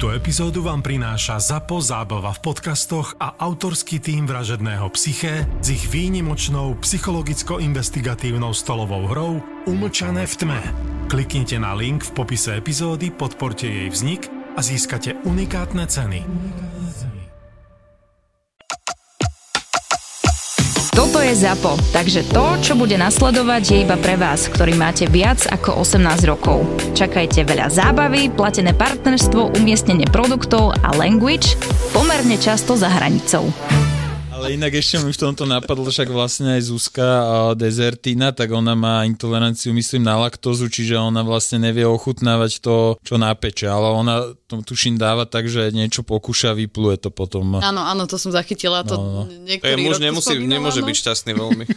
Túto epizódu vám prináša ZAPO zábava v podcastoch a autorský tým vražedného psyché s ich výnimočnou psychologicko-investigatívnou stolovou hrou Umlčané v tme. Kliknite na link v popise epizódy, podporte jej vznik a získate unikátne ceny. Toto je ZAPO, takže to, čo bude nasledovať, je iba pre vás, ktorý máte viac ako 18 rokov. Čakajte veľa zábavy, platené partnerstvo, umiestnenie produktov a language pomerne často za hranicou. Ale inak ešte mi v tomto napadlo však vlastne aj Zuzka Dezertina, tak ona má intoleranciu, myslím, na laktozu, čiže ona vlastne nevie ochutnávať to, čo nápeče. ale ona to tuším dáva tak, že niečo pokúša, vypluje to potom. Áno, áno, to som zachytila. To, no, no. Je, muž nemusí, nemôže byť šťastný veľmi.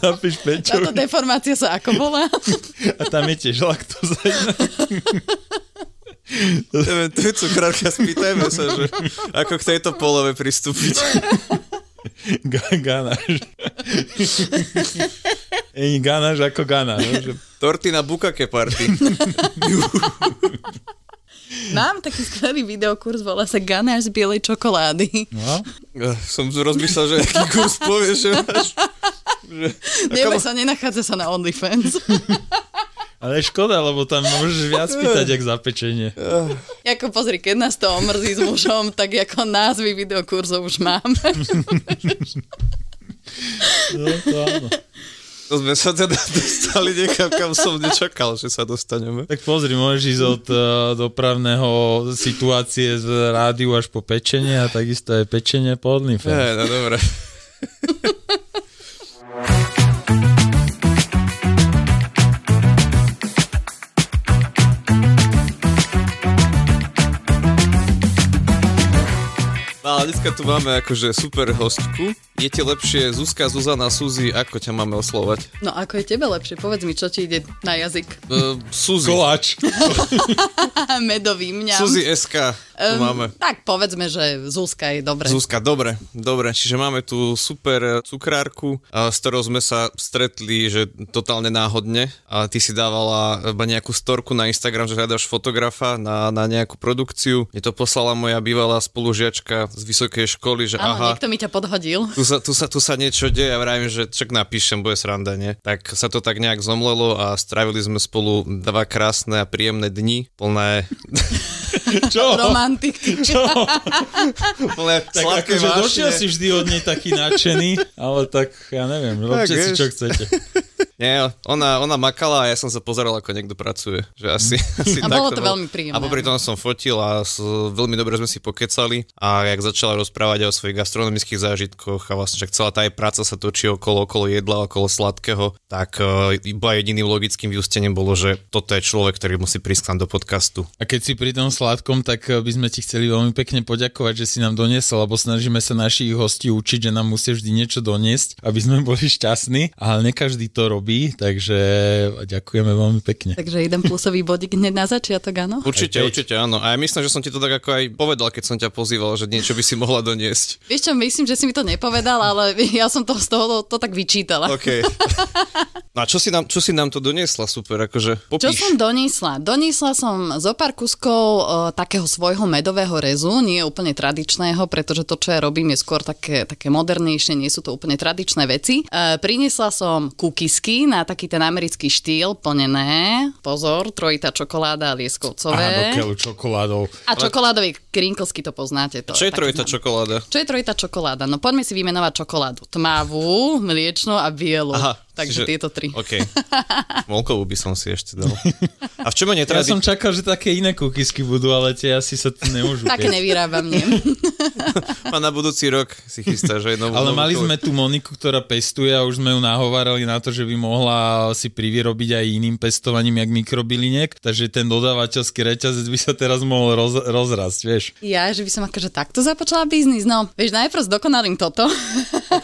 Napíš Peťovi. Táto deformácia sa ako volá? A tam je tiež laktoza. Neviem, tu je cukrárka, spýtajme sa, že ako k tejto polove pristúpiť. Ganáš. Ej, ganáš ako gana. No, na Tortina bukake party. Mám taký skvelý videokurs, volá sa Ganáš z bielej čokolády. No? Ja som rozmyslel, že aký kurs povieš, že máš. Že... Nebe sa, nenachádza sa na OnlyFans. Ale škoda, lebo tam môžeš viac pýtať, jak zapečenie. Jako pozri, keď nás to omrzí s mužom, tak ako názvy videokurzov už máme. No, to áno. To sme sa teda dostali niekam, kam som nečakal, že sa dostaneme. Tak pozri, môžeš ísť od uh, dopravného situácie z rádiu až po pečenie a takisto aj pečenie po OnlyFans. Ne, no dobre. ale dneska tu máme akože super hostku. Je ti lepšie Zuzka, Zuzana, Suzy, ako ťa máme oslovať? No ako je tebe lepšie? Povedz mi, čo ti ide na jazyk. Uh, Suzy. Koláč. Medový mňa. Suzy SK um, ehm, máme. Tak povedzme, že Zuzka je dobre. Zuzka, dobre, dobre. Čiže máme tu super cukrárku, s ktorou sme sa stretli, že totálne náhodne. A ty si dávala iba nejakú storku na Instagram, že hľadáš fotografa na, na nejakú produkciu. Je to poslala moja bývalá spolužiačka z vysokej školy, že Áno, aha. niekto mi ťa podhodil. Tu sa, tu sa, tu sa niečo deje a vravím, že čak napíšem, bude sranda, nie? Tak sa to tak nejak zomlelo a strávili sme spolu dva krásne a príjemné dni, plné... Čo? Romantik. Čo? Plné tak akože došiel si vždy od nej taký nadšený, ale tak ja neviem, robte si čo chcete. Nie, ona, ona makala a ja som sa pozeral, ako niekto pracuje. Že asi, mm. asi a bolo to bol. veľmi príjemné. A popri tom som fotil a s, veľmi dobre sme si pokecali a jak začal začala rozprávať aj o svojich gastronomických zážitkoch a vlastne však celá tá jej práca sa točí okolo, okolo jedla, okolo sladkého, tak e, iba jediným logickým vyústením bolo, že toto je človek, ktorý musí prísť do podcastu. A keď si pri tom sladkom, tak e, by sme ti chceli veľmi pekne poďakovať, že si nám doniesol, lebo snažíme sa našich hostí učiť, že nám musí vždy niečo doniesť, aby sme boli šťastní, ale ne každý to robí, takže ďakujeme veľmi pekne. Takže jeden plusový bodík hneď na začiatok, áno? Určite, určite, áno. A ja myslím, že som ti to tak ako aj povedal, keď som ťa pozýval, že niečo by si si mohla doniesť? Vieš čo, myslím, že si mi to nepovedal, ale ja som to z toho to, to tak vyčítala. OK. No a čo si, nám, čo si nám to doniesla, super, akože popíš. Čo som doniesla? Doniesla som zo pár kuskov o, e, takého svojho medového rezu, nie úplne tradičného, pretože to, čo ja robím, je skôr také, také modernejšie, nie sú to úplne tradičné veci. E, priniesla som kukisky na taký ten americký štýl, plnené, pozor, trojita čokoláda a lieskovcové. Áno, keľu čokoládou. A čokoládový krinkosky to poznáte. To, čo je trojitá trojitá čokoláda? Čo je trojitá čokoláda? No poďme si vymenovať čokoládu. Tmavú, mliečnú a bielu. Aha. Takže tieto tri. OK. Molkovú by som si ešte dal. A v čom je netradičné? Ja som čakal, že také iné kukisky budú, ale tie asi sa tu nemôžu. také nevyrábam, nie. A na budúci rok si chystá, že novú, Ale novú mali sme tu Moniku, ktorá pestuje a už sme ju nahovárali na to, že by mohla si privyrobiť aj iným pestovaním, jak mikrobiliniek, takže ten dodávateľský reťazec by sa teraz mohol roz, rozrasť, vieš. Ja, že by som akože takto započala biznis, no. Vieš, najprv dokonalým toto.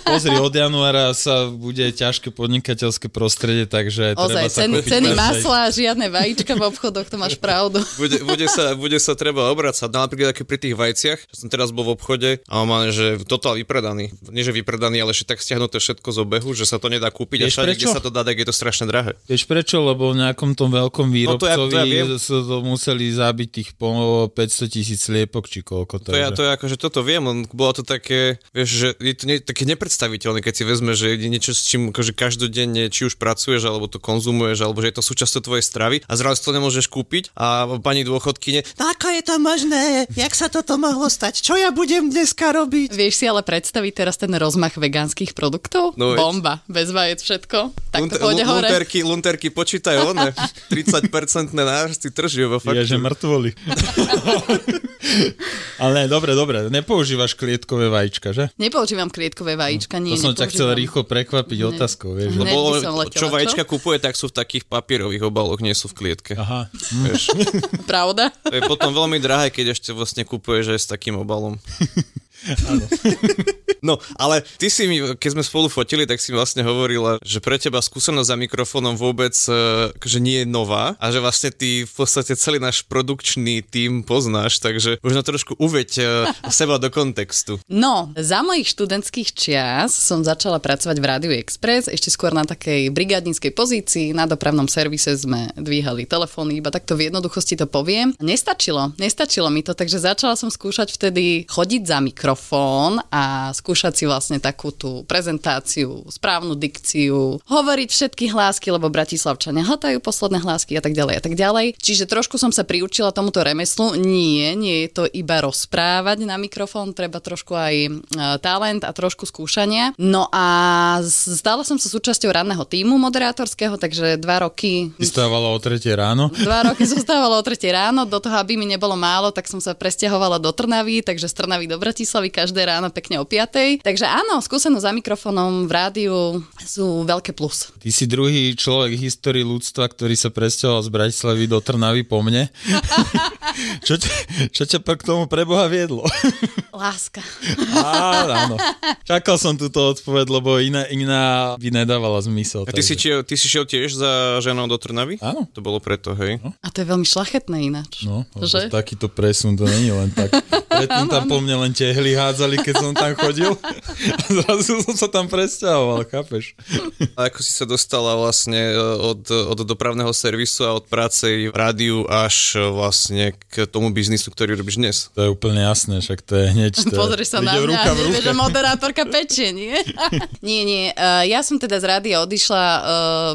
Pozri, od januára sa bude ťažké podnik podnikateľské prostredie, takže aj treba sa ceny, ceny masla, žiadne vajíčka v obchodoch, to máš pravdu. Bude, bude, sa, bude sa treba obracať. No, napríklad aký pri tých vajciach, že som teraz bol v obchode a mám, že totál vypredaný. Nie, že vypredaný, ale že tak stiahnuté všetko z obehu, že sa to nedá kúpiť Vieš a všade, kde sa to dá, tak je to strašne drahé. Vieš prečo? Lebo v nejakom tom veľkom výrobcovi no to ja, to ja sa to museli zabiť tých 500 tisíc sliepok, či koľko. To, to, ja, to ja akože toto viem, len bolo to také, vieš, že je to ne, také nepredstaviteľné, keď si vezme, že niečo, s čím akože každodenne denne, či už pracuješ, alebo to konzumuješ, alebo že je to súčasťou tvojej stravy a zrazu to nemôžeš kúpiť a pani dôchodkyne, no ako je to možné, jak sa toto mohlo stať, čo ja budem dneska robiť? Vieš si ale predstaviť teraz ten rozmach vegánskych produktov? No, Bomba, bez vajec všetko. Tak Lunt- to l- hore. Lunterky, lunterky počítajú, one, 30 nárasty tržie, vo fakt. Ježe mŕtvoli. Ale dobre, dobre, nepoužívaš klietkové vajíčka, že? Nepoužívam klietkové vajíčka, nie. To som ťa chcel rýchlo prekvapiť ne. otázkou, vieš. Ne, lebo letela, čo vajíčka kupuje, tak sú v takých papierových obaloch, nie sú v klietke. Aha. Vieš. Pravda? To je potom veľmi drahé, keď ešte vlastne kupuješ aj s takým obalom. No, ale ty si mi, keď sme spolu fotili, tak si mi vlastne hovorila, že pre teba skúsenosť za mikrofónom vôbec, e, že akože nie je nová a že vlastne ty v podstate celý náš produkčný tím poznáš, takže už na trošku uveď e, seba do kontextu. No, za mojich študentských čias som začala pracovať v Radio Express, ešte skôr na takej brigádnickej pozícii, na dopravnom servise sme dvíhali telefóny, iba takto v jednoduchosti to poviem. Nestačilo, nestačilo mi to, takže začala som skúšať vtedy chodiť za mikrofón mikrofón a skúšať si vlastne takú tú prezentáciu, správnu dikciu, hovoriť všetky hlásky, lebo Bratislavčania hľadajú posledné hlásky a tak ďalej a tak ďalej. Čiže trošku som sa priučila tomuto remeslu. Nie, nie je to iba rozprávať na mikrofón, treba trošku aj e, talent a trošku skúšania. No a stala som sa súčasťou ranného týmu moderátorského, takže dva roky... Vystávala o 3 ráno? Dva roky zostávalo o 3 ráno, do toho, aby mi nebolo málo, tak som sa presťahovala do Trnavy, takže z Trnavy do Bratislavy Bratislavy každé ráno pekne o 5. Takže áno, skúsenosť za mikrofonom v rádiu sú veľké plus. Ty si druhý človek v histórii ľudstva, ktorý sa presťahoval z Bratislavy do Trnavy po mne. čo, ťa, čo ťa k tomu preboha viedlo? Láska. Á, áno. Čakal som túto odpoveď, lebo iná, iná by nedávala zmysel. A ty, si, čiel, ty si šiel tiež za ženou do Trnavy? Áno. To bolo preto, hej. No. A to je veľmi šlachetné ináč. No, že? takýto presun to není len tak. Predtým tam po mne len tehli kabely hádzali, keď som tam chodil. A zrazu som sa tam presťahoval, chápeš? A ako si sa dostala vlastne e, od, od dopravného servisu a od práce v rádiu až e, vlastne k tomu biznisu, ktorý robíš dnes? To je úplne jasné, však to je hneď. To Pozri sa na mňa, že moderátorka pečie, nie? nie, nie. Ja som teda z rádia odišla e,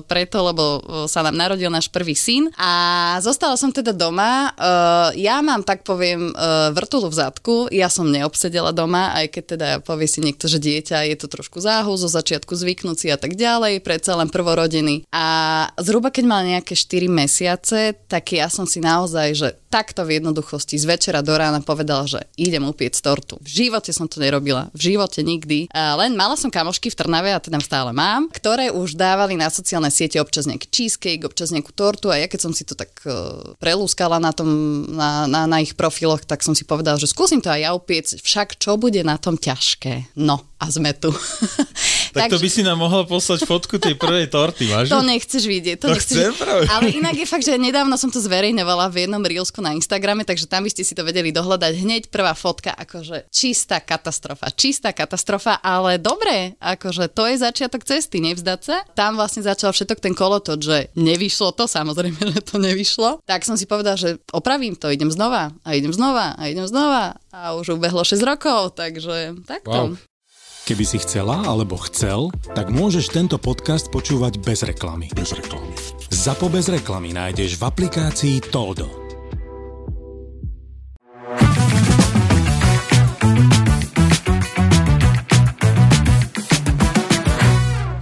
preto, lebo sa nám narodil náš prvý syn a zostala som teda doma. Ja mám, tak poviem, vrtulu v zadku. Ja som neobsedela sedela doma, aj keď teda povie si niekto, že dieťa je to trošku záhu, zo začiatku zvyknúci a tak ďalej, predsa len prvorodiny. A zhruba keď mal nejaké 4 mesiace, tak ja som si naozaj, že takto v jednoduchosti z večera do rána povedala, že idem upiec tortu. V živote som to nerobila, v živote nikdy. A len mala som kamošky v Trnave a teda stále mám, ktoré už dávali na sociálne siete občas nejaký cheesecake, občas nejakú tortu a ja keď som si to tak uh, prelúskala na, tom, na, na, na ich profiloch, tak som si povedala, že skúsim to aj ja upiec, však tak čo bude na tom ťažké? No, a sme tu. Tak to by si nám mohla poslať fotku tej prvej torty, máš? To nechceš vidieť. To, to nechceš chcem vidieť. Ale inak je fakt, že nedávno som to zverejňovala v jednom Reelsku na Instagrame, takže tam by ste si to vedeli dohľadať hneď prvá fotka, akože čistá katastrofa, čistá katastrofa, ale dobre, akože to je začiatok cesty, nevzdať sa. Tam vlastne začal všetok ten kolotoč, že nevyšlo to, samozrejme, že to nevyšlo. Tak som si povedala, že opravím to, idem znova a idem znova a idem znova a už ubehlo 6 rokov, takže takto. Wow. Keby si chcela alebo chcel, tak môžeš tento podcast počúvať bez reklamy. Bez reklamy. Zapo bez reklamy nájdeš v aplikácii Toldo.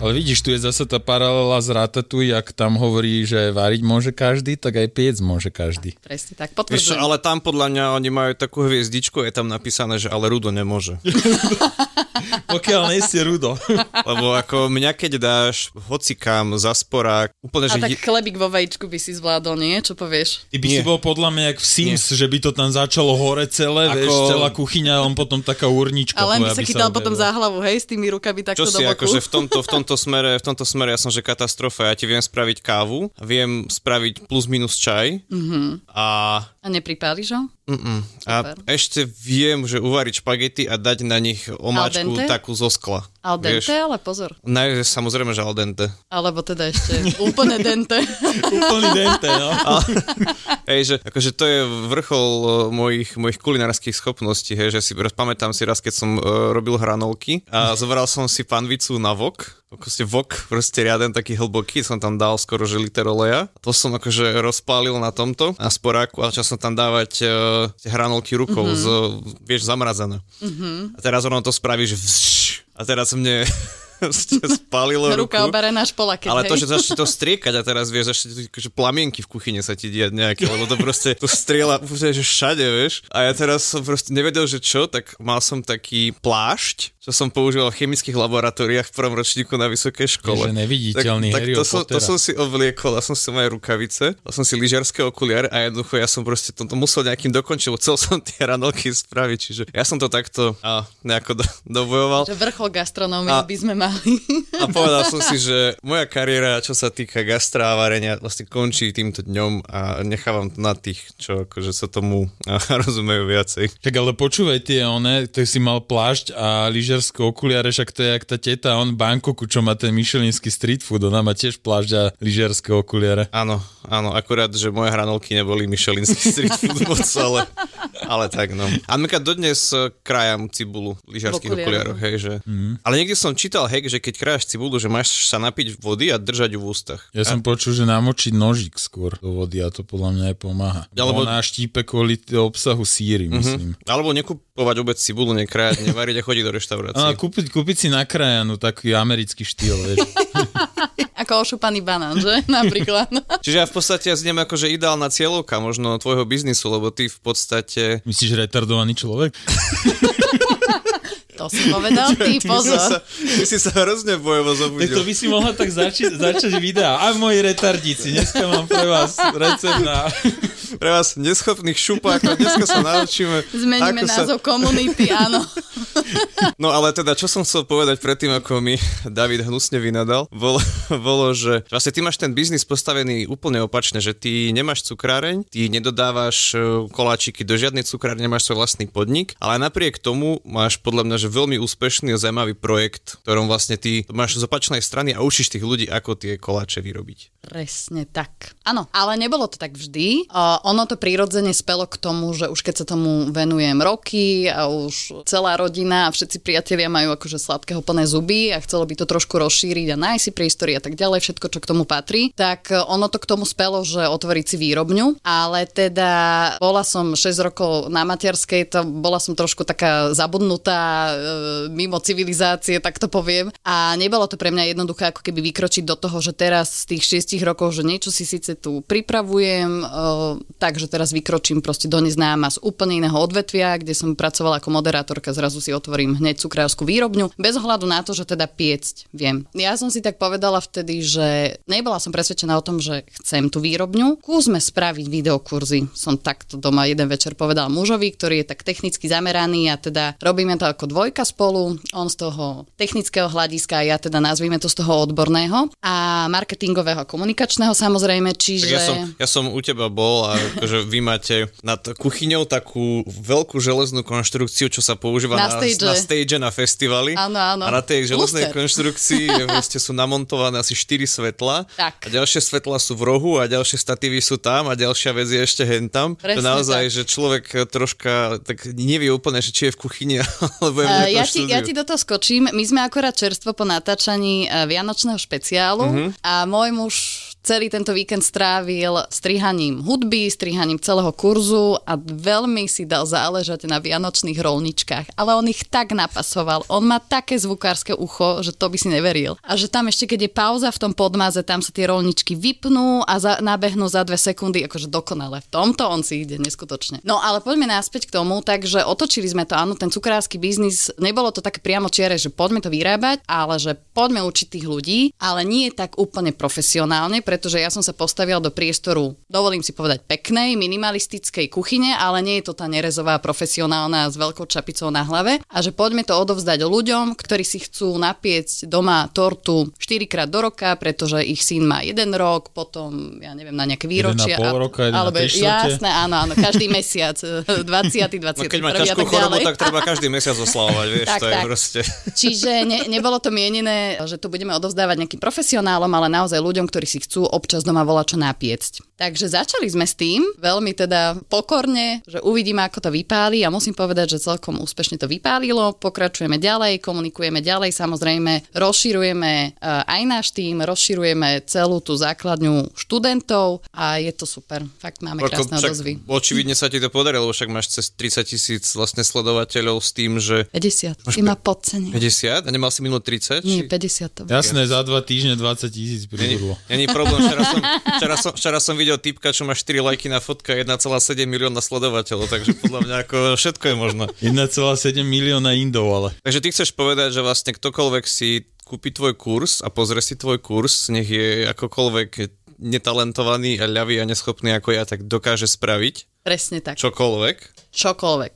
Ale vidíš, tu je zase tá paralela z Ratatouille, ak tam hovorí, že variť môže každý, tak aj piec môže každý. Presne tak, potvrdzujem. Víš, ale tam podľa mňa oni majú takú hviezdičku, je tam napísané, že ale Rudo nemôže. pokiaľ nie rudo. Lebo ako mňa keď dáš hocikam za sporák, úplne, že... A tak chlebík vo vajíčku by si zvládol, nie? Čo povieš? Ty by nie. si bol podľa mňa jak v Sims, nie. že by to tam začalo hore celé, ako... vieš, celá kuchyňa, on potom taká urnička. Ale len by sa chytal potom za hlavu, hej, s tými rukami takto Čo si, do boku. akože v tomto, v tomto smere, v tomto smere ja som, že katastrofa, ja ti viem spraviť kávu, viem spraviť plus minus čaj mm-hmm. a a nepripáliš ho? Mm-mm. A ešte viem, že uvariť špagety a dať na nich omáčku takú zo skla. Al dente, vieš, ale pozor. Ne, samozrejme, že al dente. Alebo teda ešte úplne dente. úplne dente, no. A, hej, že, akože to je vrchol e, mojich, mojich kulinárskych schopností, hej, že si pamätám si raz, keď som uh, robil hranolky a zobral som si panvicu na vok proste vok, proste riaden taký hlboký, som tam dal skoro že liter oleja. To som akože rozpálil na tomto, na sporáku a som tam dávať uh, hranolky rukou, mm-hmm. z, vieš, zamrazené. Mm-hmm. A teraz ono to spravíš. že vzš, a teraz mne ste spálilo ruku. Ruka obarená keď, Ale hej. to, že začne to striekať a teraz vieš, že že plamienky v kuchyne sa ti diať nejaké, lebo to proste to striela proste, že všade, vieš. A ja teraz som proste nevedel, že čo, tak mal som taký plášť, čo som používal v chemických laboratóriách v prvom ročníku na vysokej škole. Je, že neviditeľný tak, tak to, som, to som si ovliekol, a som si mal rukavice, a som si lyžiarské okuliare a jednoducho ja som proste to, to musel nejakým dokončiť, chcel som tie ranolky spraviť, čiže ja som to takto a, nejako do, dobojoval. Že vrchol gastronómie by sme mali vyhrali. A povedal som si, že moja kariéra, čo sa týka gastra a varenia, vlastne končí týmto dňom a nechávam to na tých, čo akože sa tomu rozumejú viacej. Tak ale počúvaj tie one, to si mal plášť a lyžiarské okuliare, však to je jak tá teta on Bankoku, čo má ten myšelinský street food, ona má tiež plášť a lyžerské okuliare. Áno, áno, akurát, že moje hranolky neboli myšelinský street food moc, ale, ale tak no. A dodnes eh, krajam cibulu lyžerských lyžiarských no. hej, že. Mm. Ale niekde som čítal, hej, hack, že keď kráš cibulu, že máš sa napiť vody a držať ju v ústach. Ja a... som počul, že namočiť nožík skôr do vody a to podľa mňa aj pomáha. Alebo... na štípe kvôli obsahu síry, mm-hmm. Alebo nekupovať vôbec cibulu, nekrájať, nevariť a chodiť do reštaurácie. A kúpiť, kúpiť si nakrájanú taký americký štýl, vieš. Ako ošupaný banán, že? Napríklad. Čiže ja v podstate ja znem ako, že ideálna cieľovka možno tvojho biznisu, lebo ty v podstate... Myslíš retardovaný človek? To si povedal ty, pozor. Ty, si sa hrozne bojovo zobudil. Tak to by si mohla tak začať, začať videa. A moji retardíci, dneska mám pre vás recept na... Pre vás neschopných šupákov. Dneska sa naučíme... Zmeníme názov sa... komunity, áno. No ale teda, čo som chcel povedať predtým, ako mi David hnusne vynadal, bolo, bolo že vlastne ty máš ten biznis postavený úplne opačne, že ty nemáš cukráreň, ty nedodávaš e, koláčiky do žiadnej cukrárne, nemáš svoj vlastný podnik, ale napriek tomu máš podľa mňa, že veľmi úspešný a zaujímavý projekt, ktorom vlastne ty máš z opačnej strany a učíš tých ľudí, ako tie koláče vyrobiť. Presne tak. Áno, ale nebolo to tak vždy. Uh, ono to prirodzene spelo k tomu, že už keď sa tomu venujem roky a už celá rodina a všetci priatelia majú akože sladkého plné zuby a chcelo by to trošku rozšíriť a nájsť si priestory a tak ďalej, všetko, čo k tomu patrí, tak ono to k tomu spelo, že otvoriť si výrobňu, ale teda bola som 6 rokov na materskej, to bola som trošku taká zabudnutá e, mimo civilizácie, tak to poviem. A nebolo to pre mňa jednoduché ako keby vykročiť do toho, že teraz z tých 6 6 rokoch, že niečo si síce tu pripravujem, e, takže teraz vykročím proste do neznáma z úplne iného odvetvia, kde som pracovala ako moderátorka, zrazu si otvorím hneď cukrárskú výrobňu, bez ohľadu na to, že teda piecť viem. Ja som si tak povedala vtedy, že nebola som presvedčená o tom, že chcem tú výrobňu. Kúsme spraviť videokurzy. Som takto doma jeden večer povedal mužovi, ktorý je tak technicky zameraný a teda robíme to ako dvojka spolu, on z toho technického hľadiska, ja teda nazvime to z toho odborného a marketingového ako komunikačného samozrejme, čiže... ja, som, ja som u teba bol a akože vy máte nad kuchyňou takú veľkú železnú konštrukciu, čo sa používa na, na stage, na, stage, na festivaly. Áno, áno. A na tej železnej Luster. konštrukcii vlastne sú namontované asi 4 svetla. Tak. A ďalšie svetla sú v rohu a ďalšie statívy sú tam a ďalšia vec je ešte hen tam. to naozaj, tak. že človek eh, troška tak nevie úplne, že či je v kuchyni alebo je v eh, ja, ti, ja ti do toho skočím. My sme akorát čerstvo po natáčaní eh, Vianočného špeciálu uh-huh. a môj muž celý tento víkend strávil strihaním hudby, strihaním celého kurzu a veľmi si dal záležať na vianočných rolničkách. Ale on ich tak napasoval, on má také zvukárske ucho, že to by si neveril. A že tam ešte, keď je pauza v tom podmaze, tam sa tie rolničky vypnú a za, nabehnú za dve sekundy, akože dokonale. V tomto on si ide neskutočne. No ale poďme naspäť k tomu, takže otočili sme to, áno, ten cukrársky biznis, nebolo to také priamo čiere, že poďme to vyrábať, ale že poďme učiť tých ľudí, ale nie tak úplne profesionálne, pretože pretože ja som sa postavila do priestoru, dovolím si povedať, peknej, minimalistickej kuchyne, ale nie je to tá nerezová profesionálna s veľkou čapicou na hlave a že poďme to odovzdať ľuďom, ktorí si chcú napiecť doma tortu 4 krát do roka, pretože ich syn má jeden rok, potom, ja neviem, na nejaké výročia. Jeden na pol roka, jeden alebo, na jasné, áno, áno, každý mesiac, 20. E, 20. No keď má ťažkú chorobu, tak treba každý mesiac oslavovať, vieš, tak, to tak. je proste. Čiže ne, nebolo to mienené, že to budeme odovzdávať nejakým profesionálom, ale naozaj ľuďom, ktorí si chcú sú občas doma volačo napiecť. Takže začali sme s tým veľmi teda pokorne, že uvidíme, ako to vypáli a musím povedať, že celkom úspešne to vypálilo. Pokračujeme ďalej, komunikujeme ďalej, samozrejme rozširujeme eh, aj náš tým, rozširujeme celú tú základňu študentov a je to super. Fakt máme Ako, krásne odozvy. Očividne sa ti to podarilo, však máš cez 30 tisíc vlastne sledovateľov s tým, že... 50. Ty ma podcenil. 50? A nemal si minút 30? Nie, 50. To Jasné, za dva týždne 20 tisíc pribudlo. Není problém, včera som, včera som, včera som videl ide typka, čo má 4 lajky na fotka 1,7 milióna sledovateľov, takže podľa mňa ako všetko je možné. 1,7 milióna indov, ale. Takže ty chceš povedať, že vlastne ktokoľvek si kúpi tvoj kurz a pozrie si tvoj kurz, nech je akokoľvek netalentovaný a ľavý a neschopný ako ja, tak dokáže spraviť. Presne tak. Čokoľvek. Čokoľvek.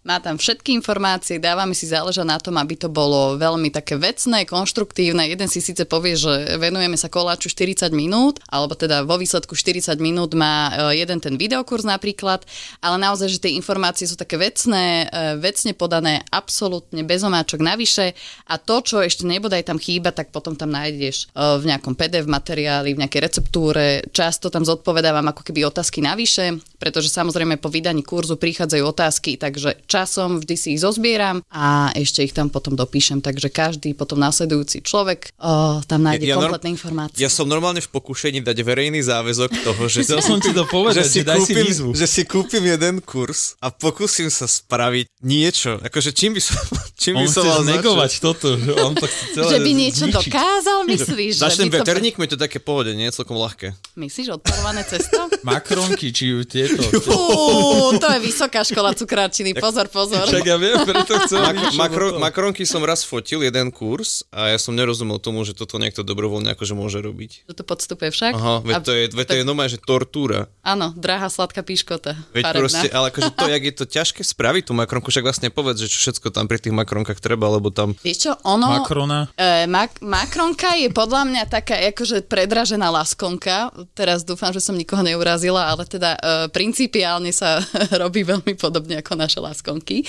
Má tam všetky informácie, dávame si záleža na tom, aby to bolo veľmi také vecné, konštruktívne. Jeden si síce povie, že venujeme sa koláču 40 minút, alebo teda vo výsledku 40 minút má e, jeden ten videokurs napríklad, ale naozaj, že tie informácie sú také vecné, e, vecne podané, absolútne bez omáčok navyše a to, čo ešte nebodaj tam chýba, tak potom tam nájdeš e, v nejakom PDF materiáli, v nejakej receptúre. Často tam zodpovedávam ako keby otázky navyše, pretože samozrejme po vydaní kurzu prichádzajú otázky, takže časom vždy si ich zozbieram a ešte ich tam potom dopíšem, takže každý potom následujúci človek o, tam nájde ja, ja kompletné norm- informácie. Ja som normálne v pokušení dať verejný záväzok toho, že, to som ti to povedať, že, si daj kúpim, si výzvu. že si kúpim jeden kurz a pokúsim sa spraviť niečo. Akože čím by som, čím on by som mal negovať toto, že on to chce celé Že by niečo zničiť. dokázal, myslíš? Začnem veterník, to... mi to také pohode, nie je celkom ľahké. Myslíš odporované cesto? Makronky, či tieto. Uú, to je vysoká škola cukráčiny, pozor pozor, pozor. Čak ja viem, preto chcem... Mak- makro- makronky som raz fotil, jeden kurz, a ja som nerozumel tomu, že toto niekto dobrovoľne akože môže robiť. Toto podstupuje však. Aha, veď a... to je, veď to je normálne, že tortúra. Áno, drahá sladká piškota. Veď farebná. proste, ale akože to, jak je to ťažké spraviť tú makronku, však vlastne povedz, že čo všetko tam pri tých makronkách treba, lebo tam... Vieš čo, ono... Makrona? E, mak- makronka je podľa mňa taká akože predražená laskonka. Teraz dúfam, že som nikoho neurazila, ale teda e, principiálne sa robí veľmi podobne ako naša láska výkonky. E,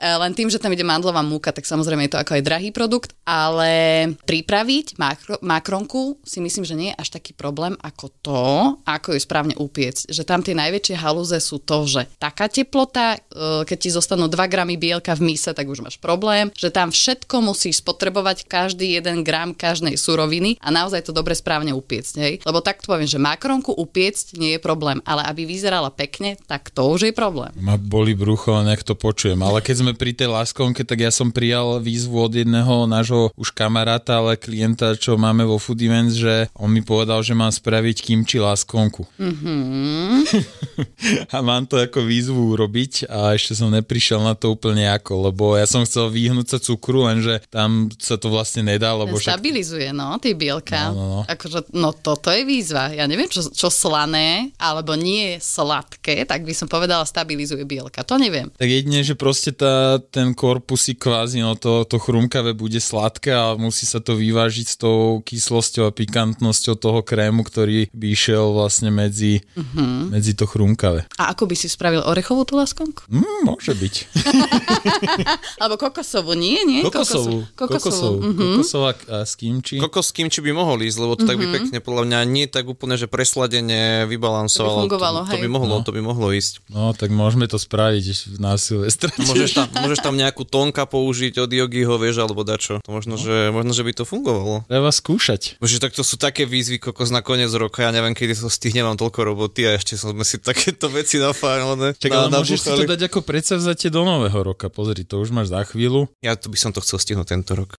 len tým, že tam ide mandlová múka, tak samozrejme je to ako aj drahý produkt, ale pripraviť makro, makronku si myslím, že nie je až taký problém ako to, ako ju správne upiec. Že tam tie najväčšie halúze sú to, že taká teplota, e, keď ti zostanú 2 gramy bielka v mise, tak už máš problém, že tam všetko musíš spotrebovať každý jeden gram každej suroviny a naozaj to dobre správne upiecť. Hej? Lebo tak to poviem, že makronku upiecť nie je problém, ale aby vyzerala pekne, tak to už je problém. Ma boli brucho, nech to počujem. Ale keď sme pri tej láskonke, tak ja som prijal výzvu od jedného nášho už kamaráta, ale klienta, čo máme vo Food Events, že on mi povedal, že mám spraviť kimči láskonku. Mm-hmm. a mám to ako výzvu urobiť a ešte som neprišiel na to úplne ako, lebo ja som chcel vyhnúť sa cukru, lenže tam sa to vlastne nedá, lebo však... Stabilizuje, no, ty bielka. No, no, no. Akože, no toto je výzva. Ja neviem, čo, čo slané, alebo nie sladké, tak by som povedala stabilizuje bielka. To neviem. Tak jedine stretne, že proste tá, ten si kvázi, no to, to chrumkavé bude sladké a musí sa to vyvážiť s tou kyslosťou a pikantnosťou toho krému, ktorý by išiel vlastne medzi, mm-hmm. medzi to chrumkavé. A ako by si spravil orechovú tú laskonku? Mm, môže byť. Alebo kokosovú, nie? nie? Kokosovú. Kokosovú. Kokosovú. mm-hmm. Kokosová a s kimči. Kokos s kimči by mohol ísť, lebo to mm-hmm. tak by mhm. pekne, podľa mňa, nie tak úplne, že presladenie vybalansovalo. To by fungovalo, to, hej. to by mohlo, no. to by mohlo ísť. No, tak môžeme to spraviť násil internetové Môžeš tam, môžeš tam nejakú tonka použiť od Jogiho, vieš, alebo dačo. To možno, no. že, možno, že by to fungovalo. Treba skúšať. Bože, tak to sú také výzvy, kokos na koniec roka, ja neviem, kedy som stihne, mám toľko roboty a ešte sme si takéto veci nafajnované. Tak ale na, môžeš si to dať ako predsavzatie do nového roka, pozri, to už máš za chvíľu. Ja to by som to chcel stihnúť tento rok.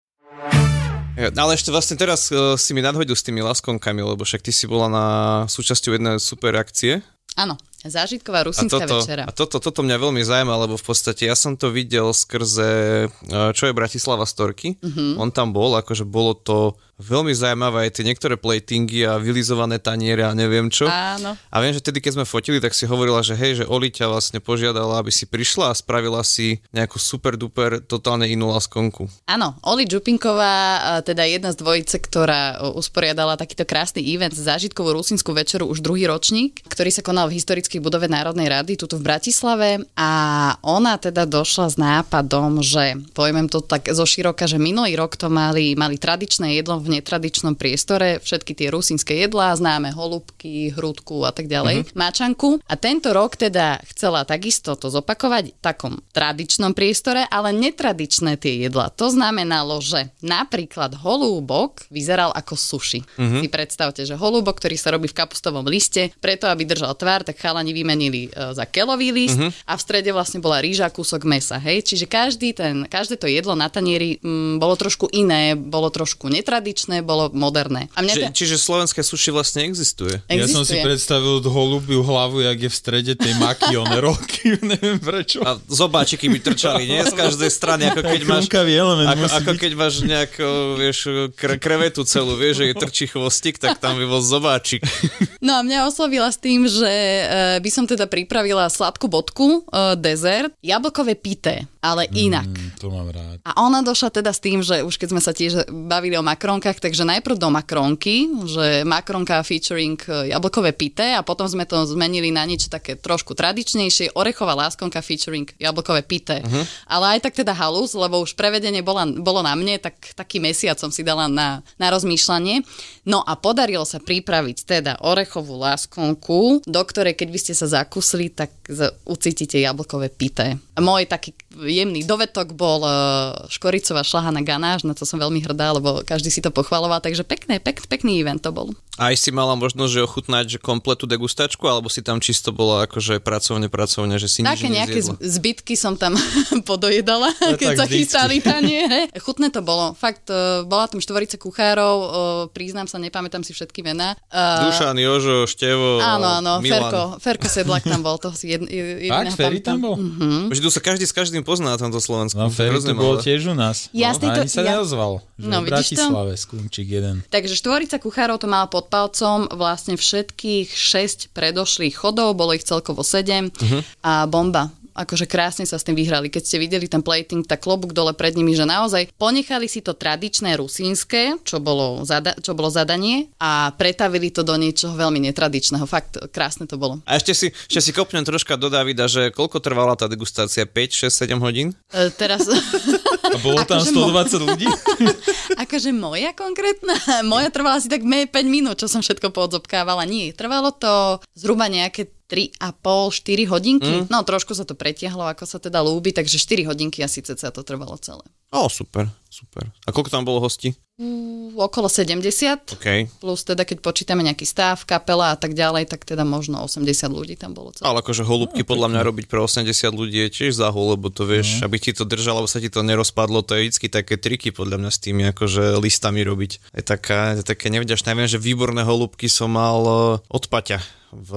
Ale ešte vlastne teraz uh, si mi nadhodil s tými laskonkami, lebo však ty si bola na súčasťou jednej super akcie. Áno. Zážitková rusínska a toto, večera. A toto, toto mňa veľmi zaujíma, lebo v podstate ja som to videl skrze, eh, čo je Bratislava Storky. Uh-huh. On tam bol, akože bolo to veľmi zaujímavé aj tie niektoré platingy a vylizované taniere a neviem čo. Áno. A viem, že tedy, keď sme fotili, tak si hovorila, že hej, že Oli ťa vlastne požiadala, aby si prišla a spravila si nejakú super duper totálne inú laskonku. Áno, Oli Džupinková, teda jedna z dvojice, ktorá usporiadala takýto krásny event zážitkovú rusínsku večeru už druhý ročník, ktorý sa konal v historickej budove Národnej rady tuto v Bratislave a ona teda došla s nápadom, že pojmem to tak zo široka, že minulý rok to mali, mali tradičné jedlo v netradičnom priestore všetky tie rusínske jedlá, známe holubky, hrudku a tak ďalej, mm-hmm. mačanku. A tento rok teda chcela takisto to zopakovať v takom tradičnom priestore, ale netradičné tie jedlá. To znamenalo, že napríklad holúbok vyzeral ako suši. Mm-hmm. Si predstavte, že holúbok, ktorý sa robí v kapustovom liste, preto aby držal tvár, tak chalani vymenili e, za kelový list mm-hmm. a v strede vlastne bola rýža, kúsok mesa. Hej? Čiže každý ten, každé to jedlo na tanieri m, mm, bolo trošku iné, bolo trošku netradičné tradičné bolo moderné. A mňa Či, ta... Čiže slovenské suši vlastne existuje. existuje. Ja som si predstavil holubiu hlavu, jak je v strede tej maky, roky, neviem prečo. A zobáčiky by trčali, nie? Z každej strany, ako keď máš, ako, ako keď máš nejakú, vieš, kre, krevetu celú, vieš, že je trčí chvostik, tak tam by bol zobáčik. No a mňa oslovila s tým, že e, by som teda pripravila sladkú bodku, e, dezert, jablkové pité ale inak. Mm, to mám rád. A ona došla teda s tým, že už keď sme sa tiež bavili o makronkách, takže najprv do makronky, že makronka featuring e, jablkové pité a potom sme to zmenili na niečo také trošku tradičnejšie, orechová láskonka featuring jablkové pité. Uh-huh. Ale aj tak teda halus, lebo už prevedenie bola, bolo na mne, tak taký mesiac som si dala na, na rozmýšľanie. No a podarilo sa pripraviť teda orechovú láskonku, do ktorej keď by ste sa zakúsili, tak ucítite jablkové pité. Môj taký jemný dovetok bol e, škoricová šlaha na ganáž, na to som veľmi hrdá, lebo každý si to pochvaloval, takže pekné, pek, pekný event to bol. Aj si mala možnosť, že ochutnať že kompletu degustačku, alebo si tam čisto bola akože pracovne, pracovne, že si nič Také nejaké nezjedla. zbytky som tam podojedala, ja keď sa chystali tanie. Chutné to bolo. Fakt, e, bola tam štvorica kuchárov, e, priznám sa, nepamätám si všetky mená. Dušan, Jožo, Števo, Áno, áno, Milan. Ferko, Ferko Sedlak tam bol, to si jed, jed, jed, tam bol? Mhm tu sa každý s každým pozná na tomto Slovensku. No, Ferry tu bol tiež u nás. No, ja no, to, ani sa ja... neozval. Že no, v Bratislave, skúmčik jeden. Takže štvorica kuchárov to mala pod palcom vlastne všetkých 6 predošlých chodov, bolo ich celkovo 7 uh-huh. Mhm. a bomba akože krásne sa s tým vyhrali. Keď ste videli ten plating, tak klobúk dole pred nimi, že naozaj ponechali si to tradičné rusínske, čo bolo, zada- čo bolo zadanie a pretavili to do niečoho veľmi netradičného. Fakt krásne to bolo. A ešte si, ešte si kopnem troška do Davida, že koľko trvala tá degustácia? 5, 6, 7 hodín? E, teraz... A bolo tam akože 120 mo- ľudí? akože moja konkrétna, moja trvala asi tak 5 minút, čo som všetko poodzobkávala. Nie, trvalo to zhruba nejaké 3,5-4 hodinky. Mm. No trošku sa to pretiahlo, ako sa teda lúbi, takže 4 hodinky asi cca to trvalo celé. O, super, super. A koľko tam bolo hostí? Uh, okolo 70. Okay. Plus teda, keď počítame nejaký stav, kapela a tak ďalej, tak teda možno 80 ľudí tam bolo. Celé. Ale akože holúbky no, podľa mňa robiť pre 80 ľudí je tiež zahul, lebo to vieš, mm. aby ti to držalo, aby sa ti to nerozpadlo, to je vždy také triky podľa mňa s tými akože listami robiť. Je, taká, je také nevďačné. Ja viem, že výborné holúbky som mal eh, od Paťa v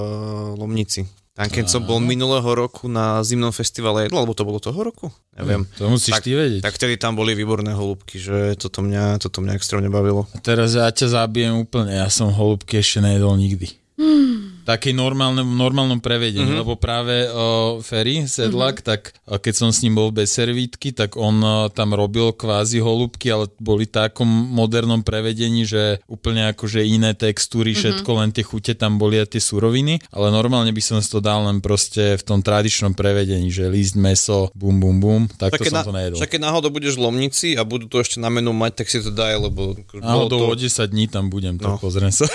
Lomnici. Tam keď som bol minulého roku na zimnom festivale jedlo, no, lebo to bolo toho roku, neviem. To musíš tak, ty vedieť. Tak vtedy tam boli výborné holúbky, že toto mňa, toto mňa extrémne bavilo. A teraz ja ťa zabijem úplne, ja som holúbky ešte nejedol nikdy. Hmm také normálne, v normálnom prevedení, mm-hmm. lebo práve uh, Ferry Sedlak, mm-hmm. tak uh, keď som s ním bol bez servítky, tak on uh, tam robil kvázi holúbky, ale boli takom modernom prevedení, že úplne akože iné textúry, mm-hmm. všetko, len tie chute tam boli a tie suroviny, ale normálne by som si to dal len proste v tom tradičnom prevedení, že líst meso, bum, bum, bum, tak to som na, to nejedol. Však keď náhodou budeš v lomnici a budú to ešte na menu mať, tak si to daj, lebo... Náhodou to... o 10 dní tam budem, tak no. pozriem sa.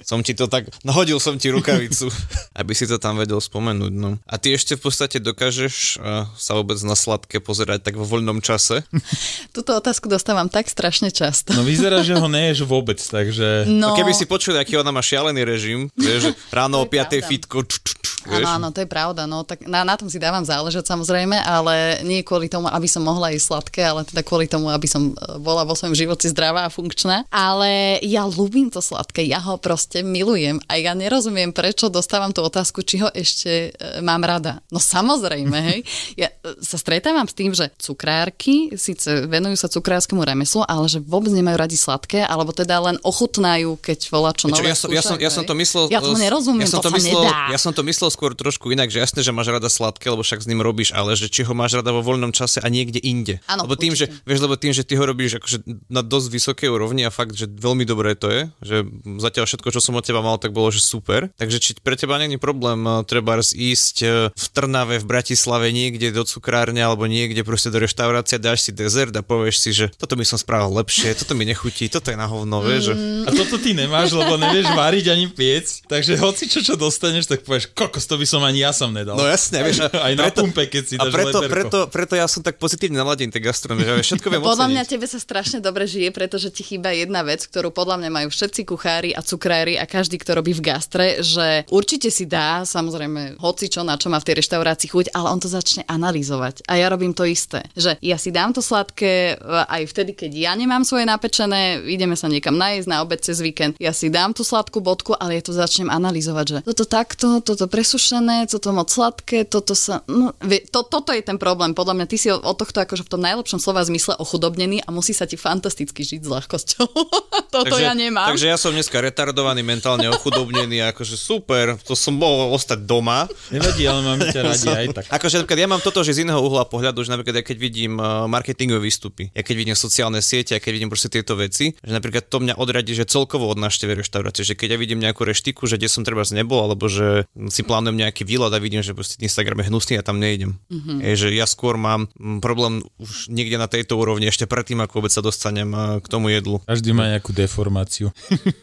Som ti to tak, nahodil som ti ruku rukavicu, aby si to tam vedel spomenúť. No. A ty ešte v podstate dokážeš uh, sa vôbec na sladké pozerať tak vo voľnom čase? Tuto otázku dostávam tak strašne často. No vyzerá, že ho neješ vôbec, takže... No... keby si počul, aký ona má šialený režim, že ráno o 5. fitko, č, č, č, Áno, áno, to je pravda, no tak na, na tom si dávam záležať samozrejme, ale nie kvôli tomu, aby som mohla ísť sladké, ale teda kvôli tomu, aby som eh, bola vo svojom živote zdravá a funkčná. Ale ja ľubím to sladké, ja ho proste milujem a ja nerozumiem, prečo dostávam tú otázku, či ho ešte e, mám rada. No samozrejme, hej. Ja e, sa stretávam s tým, že cukrárky síce venujú sa cukrárskému remeslu, ale že vôbec nemajú radi sladké, alebo teda len ochutnajú, keď volá čo nové. Ja som, ja, som, ja som to myslel... Ja to e, nerozumiem, ja som to, to myslel, nedá. Ja som to myslel skôr trošku inak, že jasné, že máš rada sladké, lebo však s ním robíš, ale že či ho máš rada vo voľnom čase a niekde inde. Ano, lebo tým, že, vieš, lebo tým, že ty ho robíš akože na dosť vysokej úrovni a fakt, že veľmi dobré to je, že zatiaľ všetko, čo som od teba mal, tak bolo, že super. Tak Takže či pre teba není problém eh, treba ísť eh, v Trnave, v Bratislave niekde do cukrárne alebo niekde proste do reštaurácie, dáš si dezert a povieš si, že toto by som spravil lepšie, toto mi nechutí, toto je na hovno, mm. Že... A toto ty nemáš, lebo nevieš variť ani piec, takže hoci čo, čo dostaneš, tak povieš, kokos, to by som ani ja som nedal. No jasne, vieš. Aj, aj preto, na pumpe, keď si dáš a preto, preto, preto, ja som tak pozitívne naladený, tak že všetko viem Podľa mňa tebe sa strašne dobre žije, pretože ti chýba jedna vec, ktorú podľa mňa majú všetci kuchári a cukrári a každý, kto robí v gastre, že že určite si dá, samozrejme, hoci čo, na čo má v tej reštaurácii chuť, ale on to začne analyzovať. A ja robím to isté, že ja si dám to sladké e, aj vtedy, keď ja nemám svoje napečené, ideme sa niekam najesť na obed cez víkend, ja si dám tú sladkú bodku, ale ja to začnem analyzovať, že toto takto, toto presušené, toto moc sladké, toto sa... No, vie, to, toto je ten problém. Podľa mňa ty si o tohto akože v tom najlepšom slova zmysle ochudobnený a musí sa ti fantasticky žiť s ľahkosťou. toto takže, ja nemám. Takže ja som dneska retardovaný, mentálne ochudobnený, akože že super, to som mohol ostať doma. Nevadí, ale máme ťa radi aj tak. Akože napríklad ja mám toto, že z iného uhla pohľadu, že napríklad ja keď vidím e, marketingové výstupy, ja keď vidím sociálne siete, ja keď vidím proste tieto veci, že napríklad to mňa odradí, že celkovo od návštevy reštaurácie, že keď ja vidím nejakú reštiku, že kde som treba nebol, alebo že si plánujem nejaký výlet a vidím, že proste Instagram je hnusný a tam nejdem. Mm-hmm. Je, že ja skôr mám mm, problém už niekde na tejto úrovni ešte predtým, ako vôbec sa dostanem e, k tomu jedlu. Každý má nejakú deformáciu.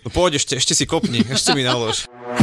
No, pôjde, ešte, ešte si kopni, ešte mi nalož.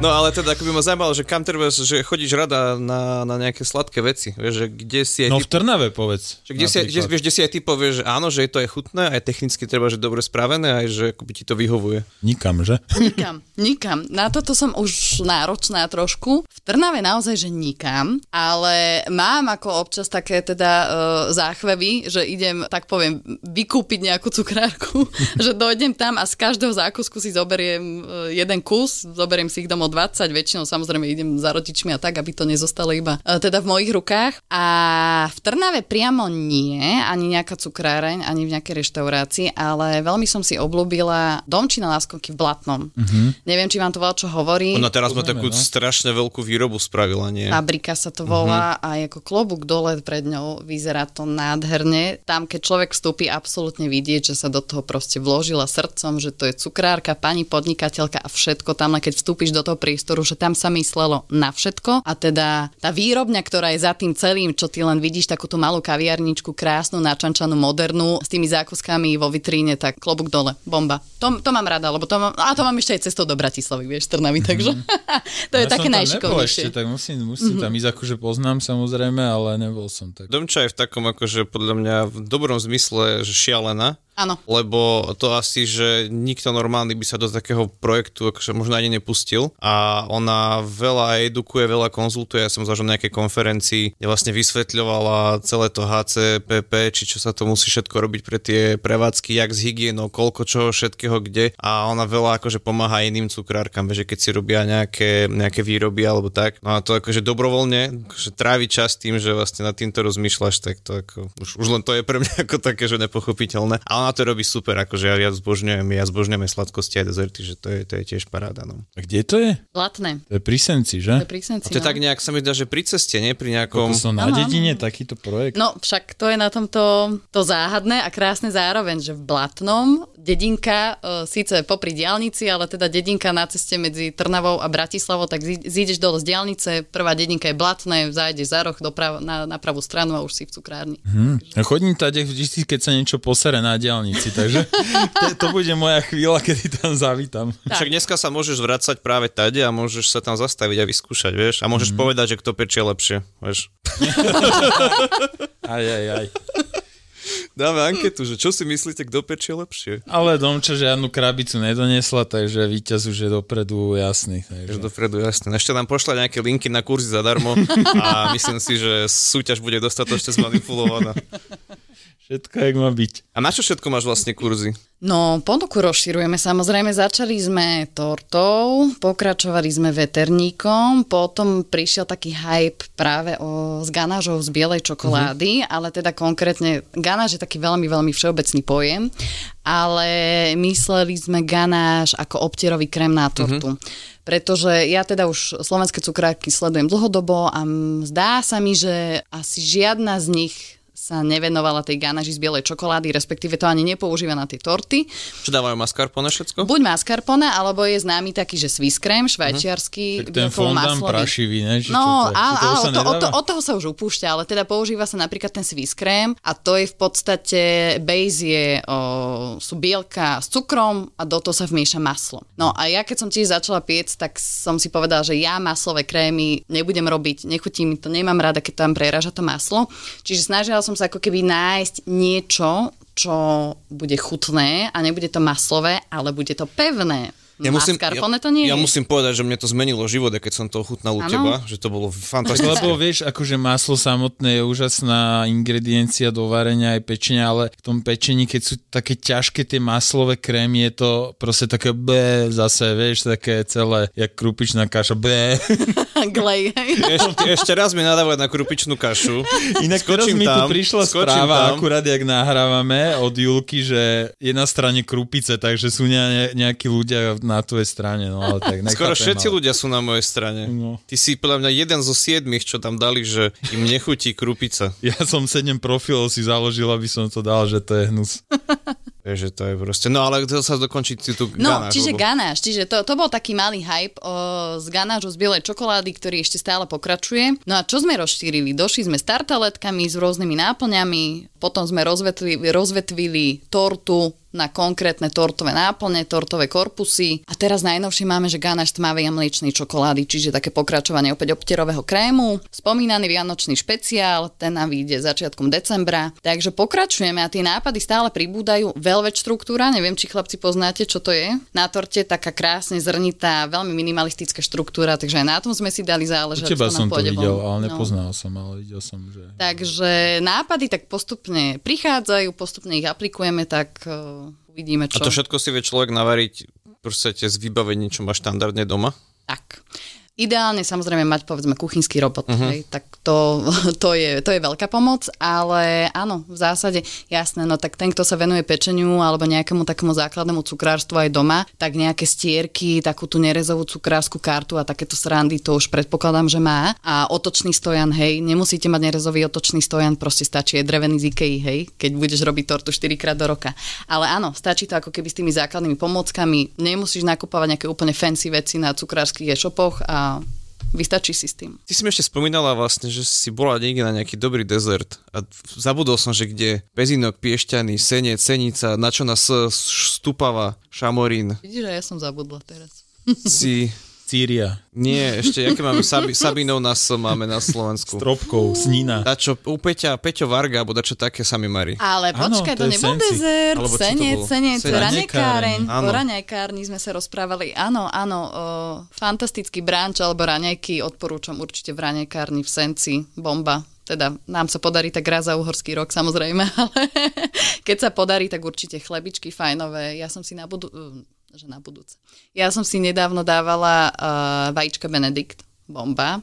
No ale teda, ako by ma zaujímalo, že kam trebuješ, že chodíš rada na, na nejaké sladké veci, vieš, že kde si aj No ty... v Trnave povedz. Že kde, si, kde, vieš, kde si aj ty povieš, že áno, že je to aj chutné, aj technicky treba, že dobre spravené, aj že akoby ti to vyhovuje. Nikam, že? Nikam, nikam. Na toto som už náročná trošku. V Trnave naozaj, že nikam, ale mám ako občas také teda e, záchvevy, že idem, tak poviem, vykúpiť nejakú cukrárku, že dojdem tam a z každého zákusku si zoberiem e, jeden kus, zoberiem si ich domov 20, väčšinou samozrejme idem za rodičmi a tak, aby to nezostalo iba e, teda v mojich rukách. A v Trnave priamo nie, ani nejaká cukráreň, ani v nejakej reštaurácii, ale veľmi som si oblúbila domčina láskoky v Blatnom. Uh-huh. Neviem, či vám to veľa čo hovorí. Ona teraz má takú no? strašne veľkú výrobu spravila, nie? Fabrika sa to volá uh-huh. a ako klobúk dole pred ňou vyzerá to nádherne. Tam, keď človek vstúpi, absolútne vidieť, že sa do toho proste vložila srdcom, že to je cukrárka, pani podnikateľka a všetko tam, keď vstúpiš do toho priestoru, že tam sa myslelo na všetko a teda tá výrobňa, ktorá je za tým celým, čo ty len vidíš, takú tú malú kaviarničku, krásnu, načančanú, modernú, s tými zákuskami vo vitríne, tak klobuk dole, bomba. To, to mám rada, lebo to mám, a to mám ešte aj cestou do Bratislavy, vieš, Trnavy, takže mm-hmm. to je ja také najšikovnejšie. Ešte, tak musím, musím mm-hmm. tam ísť, akože poznám samozrejme, ale nebol som tak. Domča je v takom, akože podľa mňa v dobrom zmysle, že šialená Áno. Lebo to asi, že nikto normálny by sa do takého projektu akože možno ani nepustil a ona veľa edukuje, veľa konzultuje. Ja som zažil nejaké konferencii, kde vlastne vysvetľovala celé to HCPP, či čo sa to musí všetko robiť pre tie prevádzky, jak s hygienou, koľko čoho všetkého kde a ona veľa akože pomáha iným cukrárkam, že keď si robia nejaké, nejaké výroby alebo tak. No a to akože dobrovoľne akože trávi čas tým, že vlastne nad týmto rozmýšľaš, tak to ako, už, už len to je pre mňa ako také, že nepochopiteľné. A ona to robí super, akože ja, ja zbožňujem, ja zbožňujem sladkosti aj dezerty, že to je, to je tiež paráda. No. A kde to je? Latné. To je pri Senci, že? To je pri Senci, a to je no. tak nejak, sa mi dá, že pri ceste, nie pri nejakom... To som na dedine takýto projekt. No však to je na tomto to záhadné a krásne zároveň, že v Blatnom dedinka, e, síce popri diálnici, ale teda dedinka na ceste medzi Trnavou a Bratislavou, tak zídeš dole z diálnice, prvá dedinka je Blatné, zájdeš za roh doprav, na, na pravú stranu a už si v cukrárni. Hmm. Chodím tady keď sa niečo posere na diálnici, takže to, to bude moja chvíľa, kedy tam zavítam. Tak. Však dneska sa môžeš vrácať práve tade a môžeš sa tam zastaviť a vyskúšať, vieš? A môžeš mm. povedať, že kto pečie lepšie, vieš? aj, aj, aj. Dáme anketu, že čo si myslíte, kto pečie lepšie? Ale Domča žiadnu krabicu nedonesla, takže víťaz už je dopredu jasný. Takže. Dopredu jasný. No ešte nám pošla nejaké linky na kurzy zadarmo a myslím si, že súťaž bude dostatočne zmanipulovaná. Všetko, jak má byť. A na čo všetko máš vlastne kurzy? No, ponuku rozširujeme. Samozrejme, začali sme tortou, pokračovali sme veterníkom, potom prišiel taký hype práve o, s ganážou z bielej čokolády, uh-huh. ale teda konkrétne, ganáž je taký veľmi, veľmi všeobecný pojem, ale mysleli sme ganáž ako obtierový krém na tortu. Uh-huh pretože ja teda už slovenské cukráky sledujem dlhodobo a zdá sa mi, že asi žiadna z nich sa nevenovala tej ganaži z bielej čokolády, respektíve to ani nepoužíva na tie torty. Čo dávajú mascarpone všetko? Buď mascarpone, alebo je známy taký, že Swiss cream, mhm. švajčiarsky, uh-huh. ten fondant prašivý, ne? Že no, to, to to, od, to, od toho sa už upúšťa, ale teda používa sa napríklad ten Swiss cream a to je v podstate, base je, o, sú bielka s cukrom a do toho sa vmieša maslo. No a ja keď som tiež začala piec, tak som si povedala, že ja maslové krémy nebudem robiť, nechutí mi to, nemám rada, keď tam preraža to maslo. Čiže snažila snažila som sa ako keby nájsť niečo, čo bude chutné a nebude to maslové, ale bude to pevné ja musím, mascarpone ja, to nie je. Ja musím povedať, že mne to zmenilo život, keď som to ochutnal u ano. teba, že to bolo fantastické. Lebo vieš, akože maslo samotné je úžasná ingrediencia do varenia aj pečenia, ale v tom pečení, keď sú také ťažké tie maslové krémy, je to proste také b zase, vieš, také celé, jak krupičná kaša, b. Glej, ešte, ešte raz mi nadávať na krupičnú kašu. Inak skočím mi tam, tu prišla správa, tam. akurát jak nahrávame od Julky, že je na strane krupice, takže sú ne, nejakí ľudia na tvojej strane, no ale tak nechápem, Skoro všetci ale... ľudia sú na mojej strane. No. Ty si podľa mňa jeden zo siedmých, čo tam dali, že im nechutí krupica. Ja som sedem profilov si založil, aby som to dal, že to je hnus. Takže to je proste, no ale chcel sa dokončiť si tu No, ganáš, čiže lebo... ganáš, čiže to, to bol taký malý hype o, z ganážu z bielej čokolády, ktorý ešte stále pokračuje. No a čo sme rozšírili? Došli sme s tartaletkami, s rôznymi náplňami, potom sme rozvetvili, rozvetvili tortu, na konkrétne tortové náplne, tortové korpusy. A teraz najnovšie máme, že ganáš tmavej a mliečný čokolády, čiže také pokračovanie opäť obterového krému. Spomínaný vianočný špeciál, ten nám vyjde začiatkom decembra. Takže pokračujeme a tie nápady stále pribúdajú. Velvet štruktúra, neviem, či chlapci poznáte, čo to je. Na torte taká krásne zrnitá, veľmi minimalistická štruktúra, takže aj na tom sme si dali záležať. U teba som to videl, von. ale no. nepoznal no. som, ale videl som, že... Takže nápady tak postupne prichádzajú, postupne ich aplikujeme, tak eh, Vidíme, čo... A to všetko si vie človek navariť proste z vybavení, čo má štandardne doma? Tak. Ideálne samozrejme mať povedzme kuchynský robot, uh-huh. hej, tak to, to, je, to je veľká pomoc, ale áno, v zásade jasné, no tak ten, kto sa venuje pečeniu alebo nejakému takému základnému cukrárstvu aj doma, tak nejaké stierky, takú tú nerezovú cukrárskú kartu a takéto srandy to už predpokladám, že má. A otočný stojan, hej, nemusíte mať nerezový otočný stojan, proste stačí aj drevený z IKEA, hej, keď budeš robiť tortu 4 krát do roka. Ale áno, stačí to ako keby s tými základnými pomockami, nemusíš nakupovať nejaké úplne fancy veci na cukrárskych e-shopoch a vystačí si s tým. Ty si mi ešte spomínala vlastne, že si bola niekde na nejaký dobrý dezert a zabudol som, že kde Pezinok, Piešťany, sene, Cenica, na čo nás Stupava, Šamorín. Vidíš, že ja som zabudla teraz. Si Círia. Nie, ešte, aké máme? Sabi, Sabinov nás máme na Slovensku. S Snina. A čo, u Peťa, Peťo Varga, alebo dačo také sami mari. Ale počkaj, to, to nebol dezer, senec, senec, ranejkáreň. O ranejkárni sme sa rozprávali. Áno, áno, o, fantastický bránč alebo raňajky odporúčam určite v ranejkárni v Senci. Bomba teda nám sa podarí tak raz za uhorský rok samozrejme, ale keď sa podarí, tak určite chlebičky fajnové. Ja som si na budu- že na budúce. Ja som si nedávno dávala uh, vajíčka Benedikt, bomba.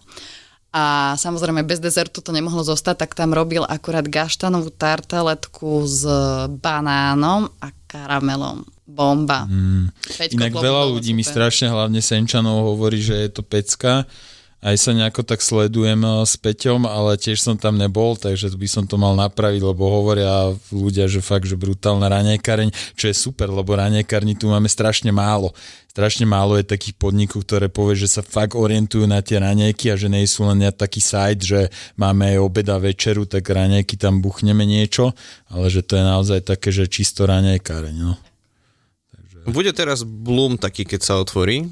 A samozrejme bez dezertu to nemohlo zostať, tak tam robil akurát gaštanovú tartaletku s banánom a karamelom. Bomba. Mm. Inak veľa ľudí super. mi strašne, hlavne Senčanov, hovorí, že je to pecka aj sa nejako tak sledujem eh, s Peťom, ale tiež som tam nebol, takže by som to mal napraviť, lebo hovoria ľudia, že fakt, že brutálna ranejkareň, čo je super, lebo ranejkarní tu máme strašne málo. Strašne málo je takých podnikov, ktoré povie, že sa fakt orientujú na tie ranejky a že nie sú len taký sajt, že máme aj obeda večeru, tak ranejky tam buchneme niečo, ale že to je naozaj také, že čisto ranejkareň. No. Takže... Bude teraz Bloom taký, keď sa otvorí,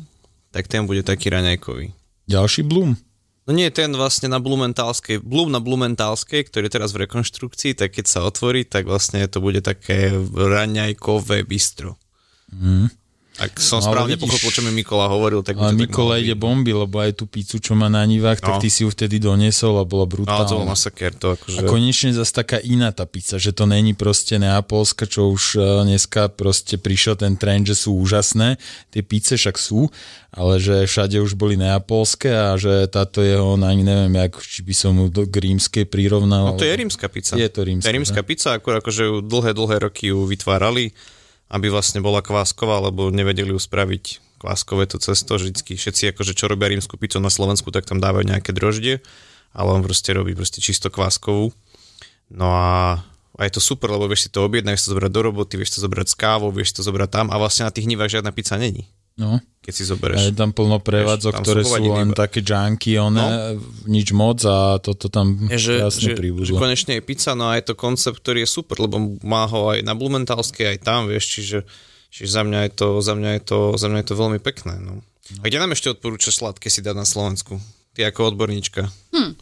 tak ten bude taký ranejkový. Ďalší Bloom? No nie, ten vlastne na Blumentálskej, Blum na Blumentálskej, ktorý je teraz v rekonštrukcii, tak keď sa otvorí, tak vlastne to bude také raňajkové bistro. Mm. Ak som no, správne vidíš, pochopil, čo mi Mikola hovoril, tak... Ale Mikola ide bomby, lebo aj tú pícu, čo má na nivách, no. tak ty si ju vtedy doniesol a bola no, brutálna. No, to bol masaker, to akože... A konečne zase taká iná tá pizza, že to není proste neapolska, čo už e, dneska proste prišiel ten trend, že sú úžasné. Tie píce však sú, ale že všade už boli neapolské a že táto jeho, ani neviem, jak, či by som ju do rímskej prirovnal. No to je rímska pizza. Je to rímska. je rímska no. pizza, akurát akože dlhé, dlhé roky ju vytvárali aby vlastne bola kvásková, lebo nevedeli ju spraviť kváskové to cesto. Vždycky všetci, akože čo robia rímsku pizzu na Slovensku, tak tam dávajú nejaké droždie, ale on proste robí proste čisto kváskovú. No a a je to super, lebo vieš si to objednať, vieš to zobrať do roboty, vieš to zobrať s kávou, vieš to zobrať tam a vlastne na tých nivách žiadna pizza není. No. Keď si zoberieš. Je tam plno prevádzok, ktoré sú len iba. také junky, one, no. nič moc a toto tam je, že, jasne že, pribudlo. Že konečne je pizza, no a je to koncept, ktorý je super, lebo má ho aj na Blumentalskej, aj tam, vieš, čiže, čiže za, mňa je to, za, mňa je to, za mňa je to veľmi pekné. No. no. A kde nám ešte odporúča sladké si dať na Slovensku? Ty ako odborníčka. Hm.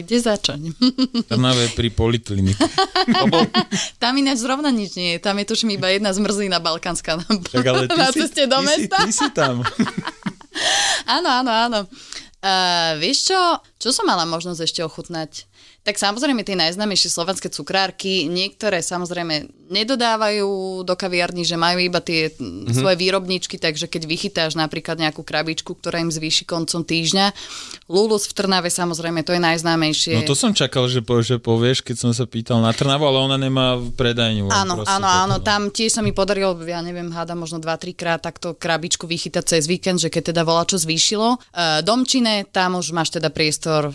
Kde začať? Trnave pri poliklinike. Tam ináč zrovna nič nie je. Tam je tuším iba jedna zmrzlina balkánska na, Čak, ale na ceste do ty mesta. Si, ty si tam. áno, áno, áno. Uh, vieš čo? Čo som mala možnosť ešte ochutnať? Tak samozrejme tie najznámejšie slovenské cukrárky, niektoré samozrejme nedodávajú do kaviarní, že majú iba tie mm-hmm. svoje výrobničky, takže keď vychytáš napríklad nejakú krabičku, ktorá im zvýši koncom týždňa. Lulus v Trnave samozrejme, to je najznámejšie. No to som čakal, že, po, že povieš, keď som sa pýtal na Trnavu, ale ona nemá v predajňu. Áno, áno, áno, tam tiež sa mi podarilo, ja neviem, háda možno 2-3 krát takto krabičku vychytať cez víkend, že keď teda volá čo zvýšilo. E, Domčine, tam už máš teda priestor e,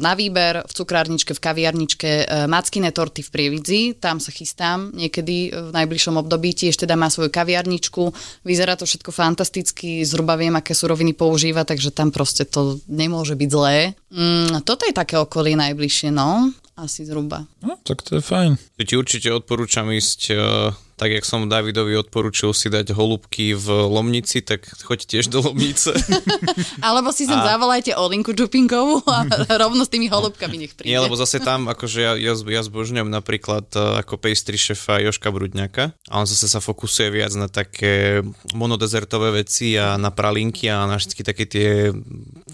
na výber, v cukrárni kaviarničke v kaviarničke e, Mackine torty v Prievidzi, tam sa chystám niekedy e, v najbližšom období, tiež teda má svoju kaviarničku, vyzerá to všetko fantasticky, zhruba viem, aké suroviny používa, takže tam proste to nemôže byť zlé. Mm, toto je také okolie najbližšie, no, asi zhruba. No, tak to je fajn. Ti určite odporúčam ísť uh tak jak som Davidovi odporučil si dať holubky v Lomnici, tak choď tiež do Lomnice. Alebo si sem a... zavolajte Olinku Čupinkovú a rovno s tými holubkami nech príde. Nie, lebo zase tam, akože ja, ja, ja zbožňujem napríklad e, ako pastry šefa Joška Brudňaka a on zase sa fokusuje viac na také monodezertové veci a na pralinky a na všetky také tie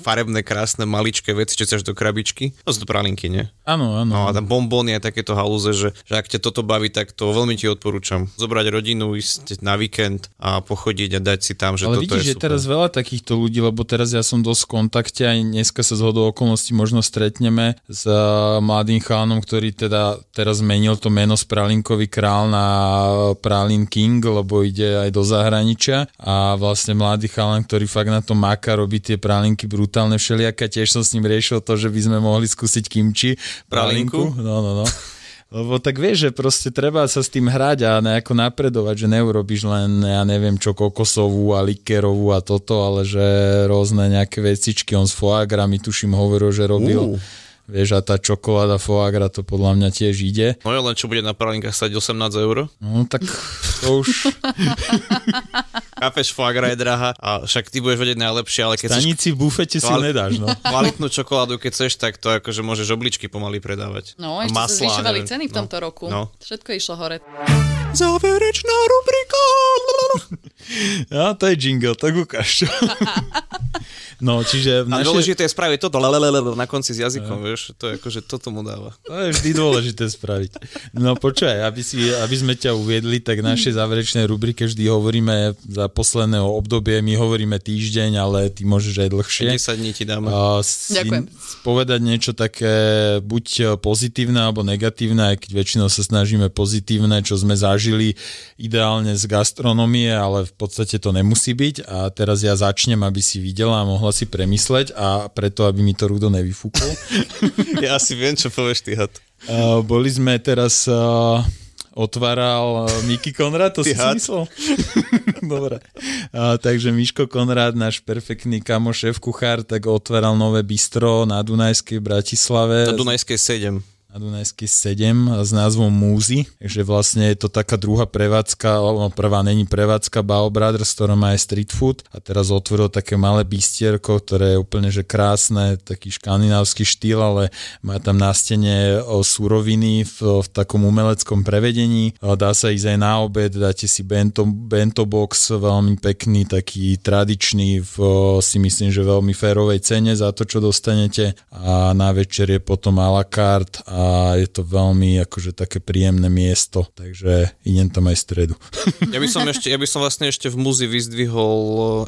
farebné, krásne, maličké veci, čo chceš do krabičky. To no, sú to pralinky, nie? Áno, áno. No a tam bombóny a takéto halúze, že, že ak ťa toto baví, tak to veľmi ti odporúčam zobrať rodinu, ísť na víkend a pochodiť a dať si tam, že Ale toto vidíš, je že super. teraz veľa takýchto ľudí, lebo teraz ja som dosť v kontakte aj dneska sa zhodou okolností možno stretneme s eh, mladým chánom, ktorý teda teraz zmenil to meno z Pralinkový král na eh, Pralin King, lebo ide aj do zahraničia a vlastne mladý chalan, ktorý fakt na to maká, robí tie pralinky brutálne všelijaké, tiež som s ním riešil to, že by sme mohli skúsiť kimči. Pralinku? pralinku? No, no, no. Lebo tak vieš, že proste treba sa s tým hrať a nejako napredovať, že neurobiš len, ja neviem čo, kokosovú a likerovú a toto, ale že rôzne nejaké vecičky, on s foagrami tuším hovoril, že robil. Uh. Vieš, a tá čokoláda foagra to podľa mňa tiež ide. No len čo bude na pralinkách stať 18 eur? No tak to už... Chápeš, foagra je drahá, a však ty budeš vedieť najlepšie, ale keď... Stanici v bufete si nedáš, no. Kvalitnú čokoládu, keď chceš, tak to akože môžeš obličky pomaly predávať. No, ešte masla, sa zvyšovali ceny v no. tomto no. roku. No. Všetko išlo hore. Záverečná rubrika. Ja, to je jingle, tak ukáž. No, čiže... V našej... A dôležité je spraviť toto lelelele na konci s jazykom, no. vieš, to je akože toto mu dáva. To je vždy dôležité spraviť. No počkaj, aby, si, aby sme ťa uviedli, tak v našej záverečnej rubrike vždy hovoríme za za posledného obdobie, my hovoríme týždeň, ale ty môžeš aj dlhšie. 10 dní ti dáme. A si Ďakujem. Povedať niečo také buď e, pozitívne alebo negatívne, aj keď väčšinou sa snažíme pozitívne, čo sme zažili ideálne z gastronomie, ale v podstate to nemusí byť a teraz ja začnem, aby si videla a mohla si premysleť a preto, aby mi to Rudo nevyfúkol. ja asi viem, čo povieš ty, had. Uh, boli sme teraz uh, otváral e, Miky Konrad, to si myslel? Dobre. A, takže Miško Konrad, náš perfektný kamošev, kuchár, tak otváral nové bistro na Dunajskej Bratislave. Na Dunajskej 7 na Dunajský 7 s názvom Múzy, takže vlastne je to taká druhá prevádzka, alebo no, prvá není prevádzka Bao Brothers, ktorá má aj street food a teraz otvoril také malé bistierko, ktoré je úplne že krásne, taký škandinávsky štýl, ale má tam na stene e, suroviny v, v takom umeleckom prevedení, dá sa ísť aj na obed, dáte si bento, bento box, veľmi pekný, taký tradičný, v, e, si myslím, že veľmi férovej cene za to, čo dostanete a na večer je potom a la carte a je to veľmi akože také príjemné miesto, takže idem tam aj stredu. Ja by som, ešte, ja by som vlastne ešte v muzi vyzdvihol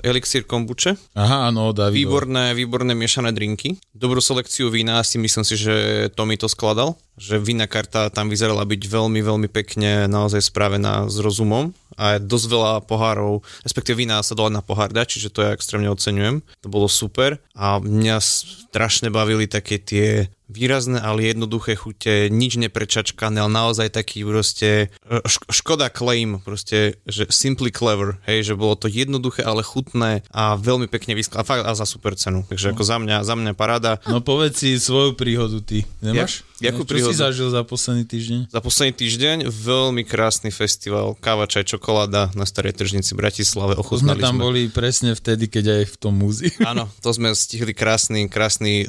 eh, elixír kombuče. Aha, áno, David. Výborné, výborné miešané drinky. Dobrú selekciu vína, si myslím si, že to mi to skladal, že vína karta tam vyzerala byť veľmi, veľmi pekne naozaj spravená s rozumom a dosť veľa pohárov, respektíve vína sa dala na pohár dať, čiže to ja extrémne oceňujem. To bolo super a mňa strašne bavili také tie výrazné, ale jednoduché chute, nič neprečačkané, ale naozaj taký proste e, škoda claim, proste, že simply clever, hej, že bolo to jednoduché, ale chutné a veľmi pekne vyskladá, fakt a za super cenu, takže no. ako za mňa, za mňa paráda. No povedz si svoju príhodu ty, nemáš? Ja, jakú čo príhodu? si zažil za posledný týždeň? Za posledný týždeň veľmi krásny festival Káva, čaj, čokoláda na Starej tržnici Bratislave, To sme. tam sme. boli presne vtedy, keď aj v tom múzi. Áno, to sme stihli krásny, krásny e,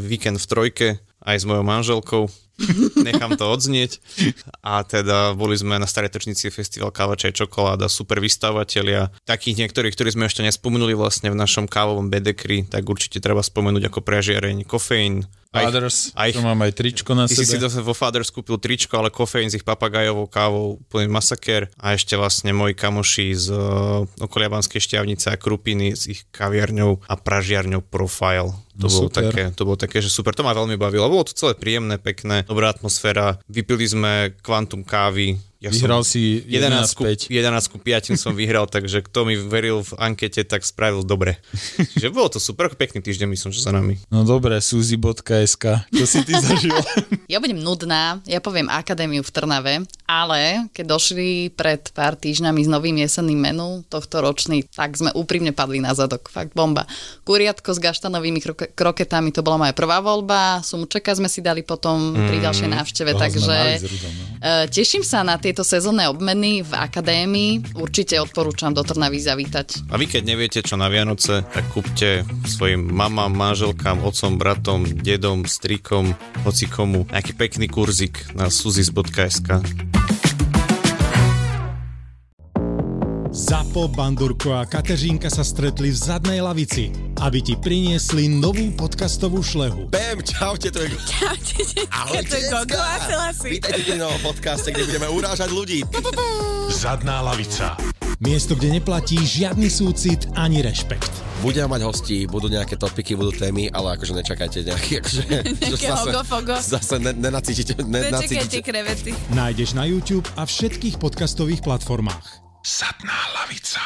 víkend v trojke, aj s mojou manželkou. Nechám to odznieť. A teda boli sme na Starej Tečnici festival Káva, čaj, čokoláda, super vystávateľia. Takých niektorých, ktorí sme ešte nespomenuli vlastne v našom kávovom bedekri, tak určite treba spomenúť ako prežiareň, kofeín, Fathers, aj, čo mám aj tričko na sebe. si zase vo Fathers kúpil tričko, ale kofeín s ich papagajovou kávou, úplný masaker. A ešte vlastne moji kamoši z uh, okolia Banskej šťavnice a Krupiny s ich kaviarňou a pražiarňou Profile. To no, bolo, super. také, to bolo také, že super, to ma veľmi bavilo. Bolo to celé príjemné, pekné, dobrá atmosféra. Vypili sme kvantum kávy, ja vyhral si 11 ku, 5. 11 ku 5 som vyhral, takže kto mi veril v ankete, tak spravil dobre. Čiže bolo to super, pekný týždeň myslím, že za nami. No dobre, suzy.sk, čo si ty zažil? ja budem nudná, ja poviem akadémiu v Trnave, ale keď došli pred pár týždňami s novým jesenným menu tohto ročný, tak sme úprimne padli na zadok, fakt bomba. Kuriatko s gaštanovými kroke- kroketami, to bola moja prvá voľba, sumčeka sme si dali potom pri mm. ďalšej návšteve, takže zrudom, no. Eh, teším sa na tie tieto sezónne obmeny v akadémii, určite odporúčam do Trnavy zavítať. A vy keď neviete čo na Vianoce, tak kúpte svojim mamám, manželkám, otcom, bratom, dedom, strikom, hoci komu nejaký pekný kurzik na suzis.sk. Zapo, Bandurko a Kateřínka sa stretli v zadnej lavici, aby ti priniesli novú podcastovú šlehu. Bam, čaute, to je... Čaute, to je si. Vítajte pri podcaste, kde budeme urážať ľudí. Zadná lavica. Miesto, kde neplatí žiadny súcit ani rešpekt. Budeme mať hosti, budú nejaké topiky, budú témy, ale akože nečakajte nejaké, akože... Nejaké zase, hogo, Zase ne, nenacítite, nenacítite. Nečakajte krevety. Nájdeš na YouTube a všetkých podcastových platformách. Sadná lavica.